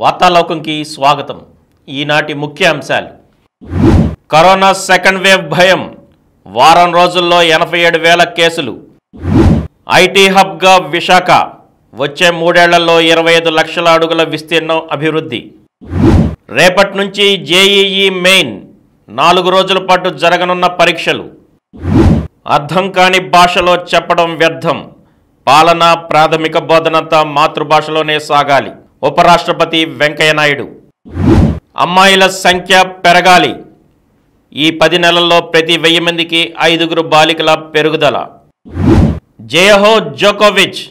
వార్తాలోకంకి స్వాగతం ఈనాటి ముఖ్య అంశాలు కరోనా సెకండ్ వేవ్ భయం వారం రోజుల్లో ఎనభై ఏడు వేల కేసులు ఐటీ హబ్గా విశాఖ వచ్చే మూడేళ్లలో ఇరవై ఐదు లక్షల అడుగుల విస్తీర్ణం అభివృద్ధి రేపటి నుంచి జేఈఈ మెయిన్ నాలుగు రోజుల పాటు జరగనున్న పరీక్షలు అర్థం కాని భాషలో చెప్పడం వ్యర్థం పాలన ప్రాథమిక బోధనంతా మాతృభాషలోనే సాగాలి ఉపరాష్ట్రపతి వెంకయ్యనాయుడు అమ్మాయిల సంఖ్య పెరగాలి ఈ పది నెలల్లో ప్రతి వెయ్యి మందికి ఐదుగురు బాలికల పెరుగుదల జేహో జోకోవిచ్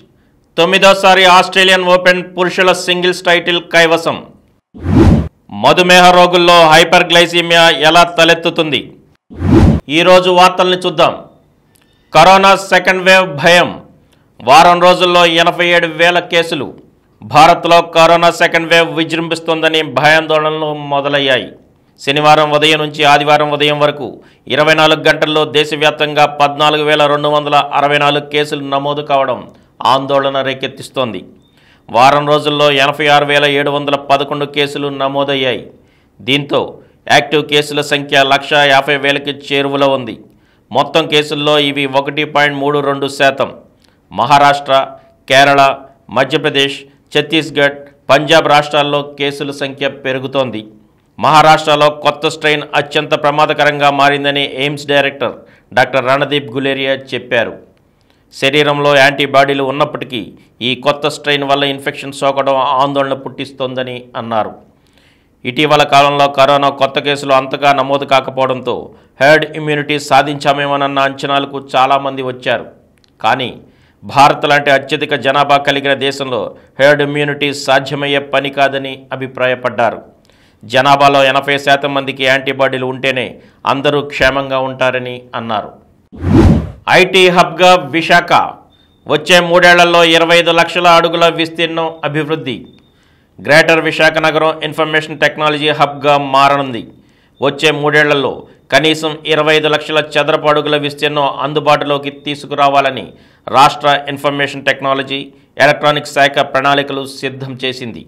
తొమ్మిదోసారి ఆస్ట్రేలియన్ ఓపెన్ పురుషుల సింగిల్స్ టైటిల్ కైవసం మధుమేహ రోగుల్లో హైపర్ గ్లైసీమియా ఎలా తలెత్తుతుంది ఈరోజు వార్తల్ని చూద్దాం కరోనా సెకండ్ వేవ్ భయం వారం రోజుల్లో ఎనభై ఏడు వేల కేసులు భారత్లో కరోనా సెకండ్ వేవ్ విజృంభిస్తోందని భయాందోళనలు మొదలయ్యాయి శనివారం ఉదయం నుంచి ఆదివారం ఉదయం వరకు ఇరవై నాలుగు గంటల్లో దేశవ్యాప్తంగా పద్నాలుగు వేల రెండు వందల అరవై నాలుగు కేసులు నమోదు కావడం ఆందోళన రేకెత్తిస్తోంది వారం రోజుల్లో ఎనభై ఆరు వేల ఏడు వందల పదకొండు కేసులు నమోదయ్యాయి దీంతో యాక్టివ్ కేసుల సంఖ్య లక్ష యాభై వేలకి చేరువలో ఉంది మొత్తం కేసుల్లో ఇవి ఒకటి పాయింట్ మూడు రెండు శాతం మహారాష్ట్ర కేరళ మధ్యప్రదేశ్ ఛత్తీస్గఢ్ పంజాబ్ రాష్ట్రాల్లో కేసుల సంఖ్య పెరుగుతోంది మహారాష్ట్రలో కొత్త స్ట్రెయిన్ అత్యంత ప్రమాదకరంగా మారిందని AIIMS director doctor Randeep Guleria చెప్పారు శరీరంలో యాంటీబాడీలు ఉన్నప్పటికీ ఈ కొత్త స్ట్రెయిన్ వల్ల ఇన్ఫెక్షన్ సోకడం ఆందోళన పుట్టిస్తోందని అన్నారు ఇటీవల కాలంలో కరోనా కొత్త కేసులు అంతగా నమోదు కాకపోవడంతో హెర్డ్ ఇమ్యూనిటీ సాధించామేమోనన్న అంచనాలకు చాలామంది వచ్చారు కానీ భారత్ లాంటి అత్యధిక జనాభా కలిగిన దేశంలో హెర్డ్ ఇమ్యూనిటీ సాధ్యమయ్యే పని కాదని అభిప్రాయపడ్డారు జనాభాలో ఎనభై శాతం మందికి యాంటీబాడీలు ఉంటేనే అందరూ క్షేమంగా ఉంటారని అన్నారు ఐటీ హబ్గా విశాఖ వచ్చే మూడేళ్లలో ఇరవై ఐదు లక్షల అడుగుల విస్తీర్ణం అభివృద్ధి గ్రేటర్ విశాఖ నగరం ఇన్ఫర్మేషన్ టెక్నాలజీ హబ్గా మారనుంది వచ్చే మూడేళ్లలో కనీసం ఇరవై ఐదు లక్షల చదరపు అడుగుల విస్తీర్ణం అందుబాటులోకి తీసుకురావాలని రాష్ట్ర ఇన్ఫర్మేషన్ టెక్నాలజీ ఎలక్ట్రానిక్ శాఖ ప్రణాళికలు సిద్ధం చేసింది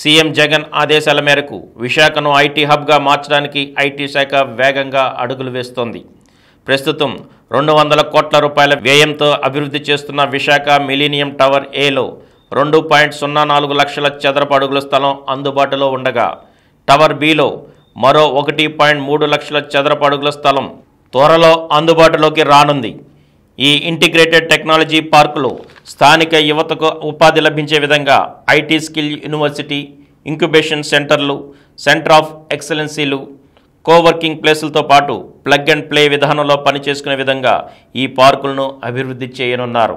సీఎం జగన్ ఆదేశాల మేరకు విశాఖను ఐటీ హబ్గా మార్చడానికి ఐటీ శాఖ వేగంగా అడుగులు వేస్తోంది ప్రస్తుతం రెండు వందల కోట్ల రూపాయల వ్యయంతో అభివృద్ధి చేస్తున్న విశాఖ మిలీనియం టవర్ ఏలో రెండు పాయింట్ సున్నా నాలుగు లక్షల చదరపు అడుగుల స్థలం అందుబాటులో ఉండగా టవర్ బిలో మరో ఒకటి పాయింట్ మూడు లక్షల చదరపు అడుగుల స్థలం త్వరలో అందుబాటులోకి రానుంది ఈ ఇంటిగ్రేటెడ్ టెక్నాలజీ పార్కులు స్థానిక యువతకు ఉపాధి లభించే విధంగా ఐటీ స్కిల్ యూనివర్సిటీ ఇంక్యుబేషన్ సెంటర్లు సెంటర్ ఆఫ్ ఎక్సలెన్సీలు కోవర్కింగ్ ప్లేసులతో పాటు ప్లగ్ అండ్ ప్లే విధానంలో పనిచేసుకునే విధంగా ఈ పార్కులను అభివృద్ధి చేయనున్నారు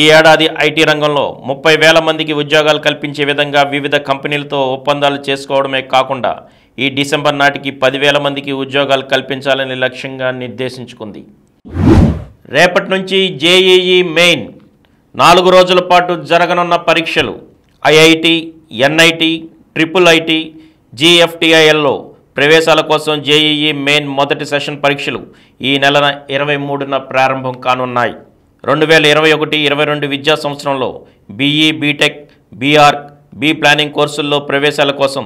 ఈ ఏడాది ఐటీ రంగంలో ముప్పై వేల మందికి ఉద్యోగాలు కల్పించే విధంగా వివిధ కంపెనీలతో ఒప్పందాలు చేసుకోవడమే కాకుండా ఈ డిసెంబర్ నాటికి పదివేల మందికి ఉద్యోగాలు కల్పించాలని లక్ష్యంగా నిర్దేశించుకుంది రేపటి నుంచి జేఈఈ మెయిన్ నాలుగు రోజుల పాటు జరగనున్న పరీక్షలు ఐఐటి ఎన్ఐటి ట్రిపుల్ ఐటి జీఎఫ్టీఐఎల్లో ప్రవేశాల కోసం జేఈఈ మెయిన్ మొదటి సెషన్ పరీక్షలు ఈ నెల ఇరవై మూడున ప్రారంభం కానున్నాయి రెండు వేల ఇరవై ఒకటి ఇరవై రెండు విద్యా సంవత్సరంలో BE BTech BR B planning కోర్సుల్లో ప్రవేశాల కోసం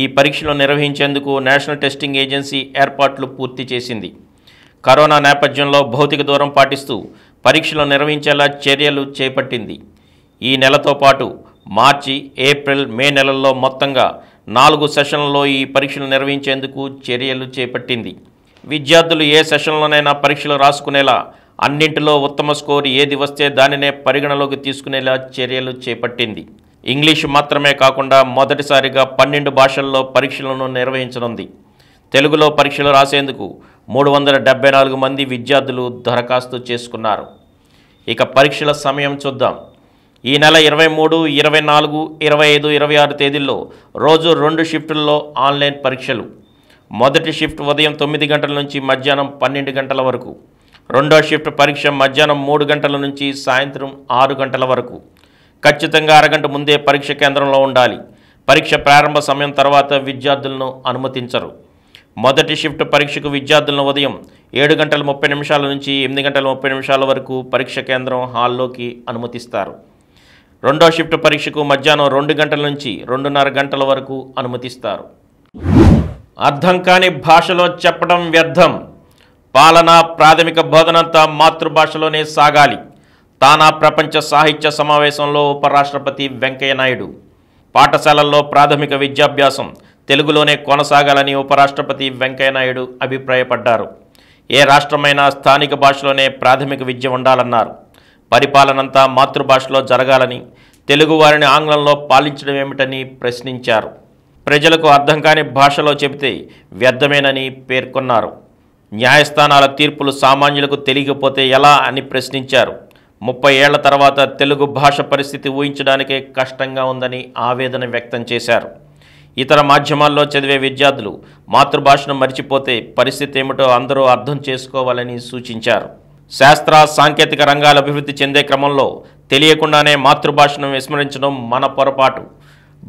ఈ పరీక్షలు నిర్వహించేందుకు నేషనల్ టెస్టింగ్ ఏజెన్సీ ఏర్పాట్లు పూర్తి చేసింది కరోనా నేపథ్యంలో భౌతిక దూరం పాటిస్తూ పరీక్షలు నిర్వహించేలా చర్యలు చేపట్టింది ఈ నెలతో పాటు మార్చి ఏప్రిల్ మే నెలల్లో మొత్తంగా నాలుగు సెషన్లలో ఈ పరీక్షలు నిర్వహించేందుకు చర్యలు చేపట్టింది విద్యార్థులు ఏ సెషన్లోనైనా పరీక్షలు రాసుకునేలా అన్నింటిలో ఉత్తమ స్కోర్ ఏది వస్తే దానినే పరిగణలోకి తీసుకునేలా చర్యలు చేపట్టింది ఇంగ్లీష్ మాత్రమే కాకుండా మొదటిసారిగా పన్నెండు భాషల్లో పరీక్షలను నిర్వహించనుంది తెలుగులో పరీక్షలు రాసేందుకు మూడు వందల డెబ్బై నాలుగు మంది విద్యార్థులు దరఖాస్తు చేసుకున్నారు ఇక పరీక్షల సమయం చూద్దాం ఈ నెల ఇరవై మూడు ఇరవై నాలుగు ఇరవై ఐదు ఇరవై ఆరు తేదీల్లో రోజు రెండు షిఫ్టుల్లో ఆన్లైన్ పరీక్షలు మొదటి షిఫ్ట్ ఉదయం తొమ్మిది గంటల నుంచి మధ్యాహ్నం పన్నెండు గంటల వరకు రెండో షిఫ్ట్ పరీక్ష మధ్యాహ్నం మూడు గంటల నుంచి సాయంత్రం ఆరు గంటల వరకు ఖచ్చితంగా అరగంట ముందే పరీక్ష కేంద్రంలో ఉండాలి పరీక్ష ప్రారంభ సమయం తర్వాత విద్యార్థులను అనుమతించరు మొదటి షిఫ్ట్ పరీక్షకు విద్యార్థులను ఉదయం ఏడు గంటల ముప్పై నిమిషాల నుంచి ఎనిమిది గంటల ముప్పై నిమిషాల వరకు పరీక్ష కేంద్రం హాల్లోకి అనుమతిస్తారు రెండో షిఫ్ట్ పరీక్షకు మధ్యాహ్నం రెండు గంటల నుంచి రెండున్నర గంటల వరకు అనుమతిస్తారు అర్థం కాని భాషలో చెప్పడం వ్యర్థం పాలన ప్రాథమిక బోధనంతా మాతృభాషలోనే సాగాలి తానా ప్రపంచ సాహిత్య సమావేశంలో ఉపరాష్ట్రపతి వెంకయ్యనాయుడు పాఠశాలల్లో ప్రాథమిక విద్యాభ్యాసం తెలుగులోనే కొనసాగాలని ఉపరాష్ట్రపతి వెంకయ్యనాయుడు అభిప్రాయపడ్డారు ఏ రాష్ట్రమైనా స్థానిక భాషలోనే ప్రాథమిక విద్య ఉండాలన్నారు పరిపాలనంతా మాతృభాషలో జరగాలని తెలుగువారిని ఆంగ్లంలో పాలించడం ఏమిటని ప్రశ్నించారు ప్రజలకు అర్థం కాని భాషలో చెబితే వ్యర్థమేనని పేర్కొన్నారు న్యాయస్థానాల తీర్పులు సామాన్యులకు తెలియకపోతే ఎలా అని ప్రశ్నించారు ముప్పై ఏళ్ల తర్వాత తెలుగు భాష పరిస్థితి ఊహించడానికే కష్టంగా ఉందని ఆవేదన వ్యక్తం చేశారు ఇతర మాధ్యమాల్లో చదివే విద్యార్థులు మాతృభాషను మర్చిపోతే పరిస్థితి ఏమిటో అందరూ అర్థం చేసుకోవాలని సూచించారు శాస్త్ర సాంకేతిక రంగాల అభివృద్ధి చెందే క్రమంలో తెలియకుండానే మాతృభాషను విస్మరించడం మన పొరపాటు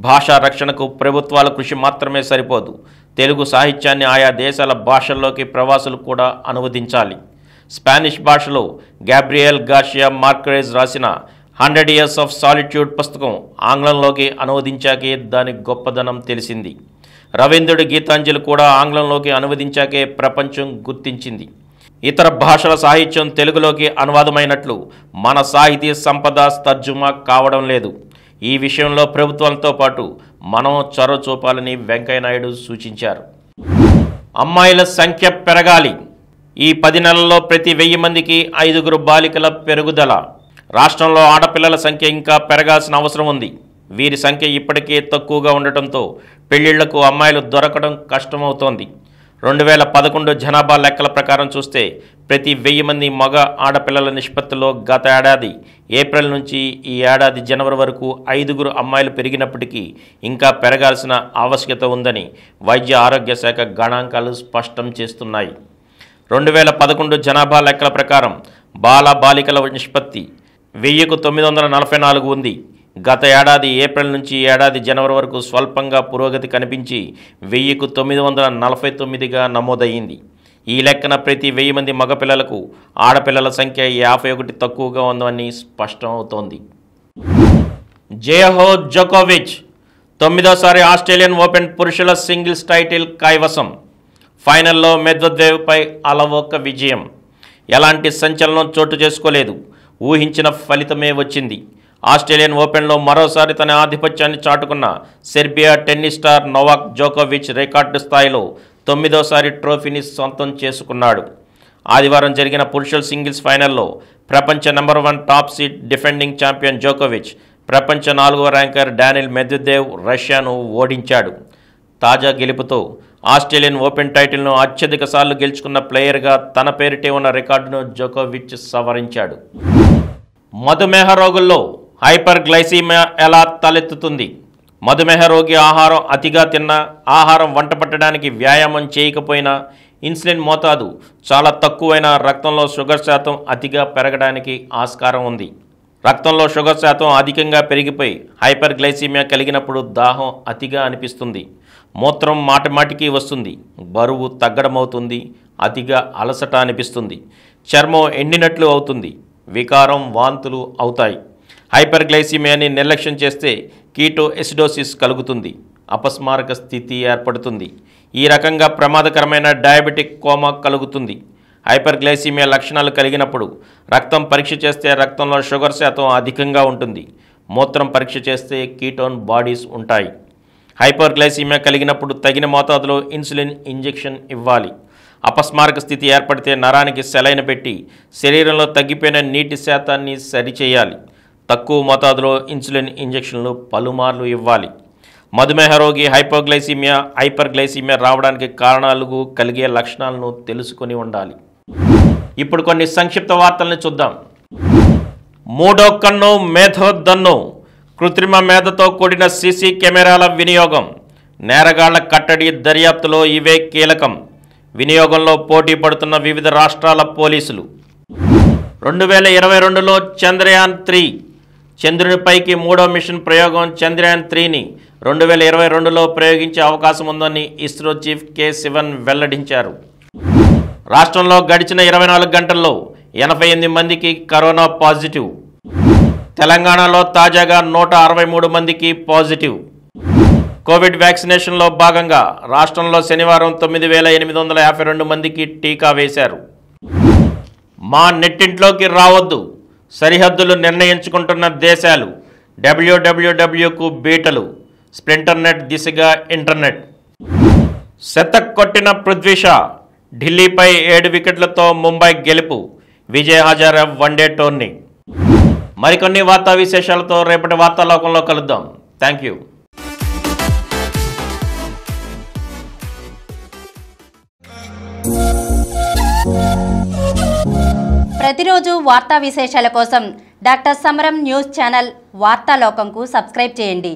భాషా రక్షణకు ప్రభుత్వాల కృషి మాత్రమే సరిపోదు తెలుగు సాహిత్యాన్ని ఆయా దేశాల భాషల్లోకి ప్రవాసులు కూడా అనువదించాలి స్పానిష్ భాషలో గ్యాబ్రియల్ గార్షియా మార్కరేజ్ రాసిన హండ్రెడ్ ఇయర్స్ ఆఫ్ సాలిట్యూడ్ పుస్తకం ఆంగ్లంలోకి అనువదించాకే దాని గొప్పదనం తెలిసింది రవీంద్రుడి గీతాంజలి కూడా ఆంగ్లంలోకి అనువదించాకే ప్రపంచం గుర్తించింది ఇతర భాషల సాహిత్యం తెలుగులోకి అనువాదమైనట్లు మన సాహితీ సంపద తర్జుమా కావడం లేదు ఈ విషయంలో ప్రభుత్వంతో పాటు మనం చొరవ చూపాలని వెంకయ్యనాయుడు సూచించారు అమ్మాయిల సంఖ్య పెరగాలి ఈ పది నెలల్లో ప్రతి వెయ్యి మందికి ఐదుగురు బాలికల పెరుగుదల రాష్ట్రంలో ఆడపిల్లల సంఖ్య ఇంకా పెరగాల్సిన అవసరం ఉంది వీరి సంఖ్య ఇప్పటికే తక్కువగా ఉండటంతో పెళ్లిళ్లకు అమ్మాయిలు దొరకడం కష్టమవుతోంది రెండు వేల పదకొండు జనాభా లెక్కల ప్రకారం చూస్తే ప్రతి వెయ్యి మంది మగ ఆడపిల్లల నిష్పత్తిలో గత ఏడాది ఏప్రిల్ నుంచి ఈ ఏడాది జనవరి వరకు ఐదుగురు అమ్మాయిలు పెరిగినప్పటికీ ఇంకా పెరగాల్సిన ఆవశ్యకత ఉందని వైద్య ఆరోగ్య శాఖ గణాంకాలు స్పష్టం చేస్తున్నాయి రెండు వేల పదకొండు జనాభా లెక్కల ప్రకారం బాల బాలికల నిష్పత్తి వెయ్యికు తొమ్మిది వందల నలభై నాలుగు ఉంది గత ఏడాది ఏప్రిల్ నుంచి ఏడాది జనవరి వరకు స్వల్పంగా పురోగతి కనిపించి వెయ్యికు తొమ్మిది వందల నలభై తొమ్మిదిగా నమోదయ్యింది ఈ లెక్కన ప్రతి వెయ్యి మంది మగపిల్లలకు ఆడపిల్లల సంఖ్య యాభై ఒకటి తక్కువగా ఉందని స్పష్టం అవుతోంది జేహో జోకోవిచ్ తొమ్మిదోసారి ఆస్ట్రేలియన్ ఓపెన్ పురుషుల సింగిల్స్ టైటిల్ కైవసం ఫైనల్లో మెద్వద్దేవ్పై అలవోక విజయం ఎలాంటి సంచలనం చోటు చేసుకోలేదు ఊహించిన ఫలితమే వచ్చింది ఆస్ట్రేలియన్ ఓపెన్లో మరోసారి తన ఆధిపత్యాన్ని చాటుకున్న సెర్బియా టెన్నిస్ స్టార్ నోవాక్ జోకోవిచ్ రికార్డు స్థాయిలో తొమ్మిదోసారి ట్రోఫీని సొంతం చేసుకున్నాడు ఆదివారం జరిగిన పురుషుల సింగిల్స్ ఫైనల్లో ప్రపంచ number one top seed defending champion జోకోవిచ్ ప్రపంచ నాలుగో ర్యాంకర్ డానిల్ మెద్దుదేవ్ రష్యాను ఓడించాడు తాజా గెలుపుతో ఆస్ట్రేలియన్ ఓపెన్ టైటిల్ను అత్యధిక సార్లు గెలుచుకున్న ప్లేయర్గా తన పేరిటే ఉన్న రికార్డును జోకోవిచ్ సవరించాడు మధుమేహ రోగుల్లో హైపర్ గ్లైసీమియా ఎలా తలెత్తుతుంది మధుమేహ రోగి ఆహారం అతిగా తిన్నా ఆహారం వంట పట్టడానికి వ్యాయామం చేయకపోయినా ఇన్సులిన్ మోతాదు చాలా తక్కువైన రక్తంలో షుగర్ శాతం అతిగా పెరగడానికి ఆస్కారం ఉంది రక్తంలో షుగర్ శాతం అధికంగా పెరిగిపోయి హైపర్ గ్లైసీమియా కలిగినప్పుడు దాహం అతిగా అనిపిస్తుంది మూత్రం మాటమాటికి వస్తుంది బరువు తగ్గడమవుతుంది అతిగా అలసట అనిపిస్తుంది చర్మం ఎండినట్లు అవుతుంది వికారం వాంతులు అవుతాయి హైపర్గ్లైసిమియాని నిర్లక్ష్యం చేస్తే కీటో ఎసిడోసిస్ కలుగుతుంది అపస్మారక స్థితి ఏర్పడుతుంది ఈ రకంగా ప్రమాదకరమైన డయాబెటిక్ కోమా కలుగుతుంది హైపర్గ్లైసిమియా లక్షణాలు కలిగినప్పుడు రక్తం పరీక్ష చేస్తే రక్తంలో షుగర్ శాతం అధికంగా ఉంటుంది మూత్రం పరీక్ష చేస్తే కీటోన్ బాడీస్ ఉంటాయి హైపర్గ్లైసీమియా కలిగినప్పుడు తగిన మోతాదులో ఇన్సులిన్ ఇంజెక్షన్ ఇవ్వాలి అపస్మారక స్థితి ఏర్పడితే నరానికి సెలైన పెట్టి శరీరంలో తగ్గిపోయిన నీటి శాతాన్ని సరిచేయాలి తక్కువ మోతాదులో ఇన్సులిన్ ఇంజెక్షన్లు పలుమార్లు ఇవ్వాలి మధుమేహ రోగి హైపోగ్లైసీమియా హైపర్గ్లైసీమియా రావడానికి కారణాలు కలిగే లక్షణాలను తెలుసుకొని ఉండాలి ఇప్పుడు కొన్ని సంక్షిప్త వార్తలను చూద్దాం మూడో కన్ను మేధోద్దన్ను కృత్రిమ మేధతో కూడిన సీసీ కెమెరాల వినియోగం నేరగాళ్ల కట్టడి దర్యాప్తులో ఇవే కీలకం వినియోగంలో పోటీ పడుతున్న వివిధ రాష్ట్రాల పోలీసులు రెండు వేల ఇరవై రెండులో చంద్రయాన్ త్రీ చంద్రునిపైకి మూడో మిషన్ ప్రయోగం చంద్రయాన్ త్రీని రెండు వేల ఇరవై రెండులో ప్రయోగించే అవకాశం ఉందని ఇస్రో చీఫ్ కె శివన్ వెల్లడించారు రాష్ట్రంలో గడిచిన ఇరవై నాలుగు గంటల్లో ఎనభై ఎనిమిది మందికి కరోనా పాజిటివ్ తెలంగాణలో తాజాగా నూట అరవై మూడు మందికి పాజిటివ్ కోవిడ్ వ్యాక్సినేషన్లో భాగంగా రాష్ట్రంలో శనివారం తొమ్మిది వేల ఎనిమిది వందల యాభై రెండు మందికి టీకా వేశారు మా నెట్టింట్లోకి రావద్దు సరిహద్దులు నిర్ణయించుకుంటున్న దేశాలు డబ్ల్యూడబ్ల్యూడబ్ల్యూకు బీటలు స్ప్రింటర్నెట్ దిశగా ఇంటర్నెట్ శత కొట్టిన పృథ్వీషా ఢిల్లీపై ఏడు వికెట్లతో ముంబై గెలుపు విజయ్ హజారా వన్డే టోర్నీ మరికొన్ని వార్తా విశేషాలతో రేపటి వార్తాలోకంలో కలుద్దాం థ్యాంక్ యూ ప్రతిరోజు వార్తా విశేషాల కోసం డాక్టర్ సమరం న్యూస్ ఛానల్ వార్తాలోకంకు సబ్స్క్రైబ్ చేయండి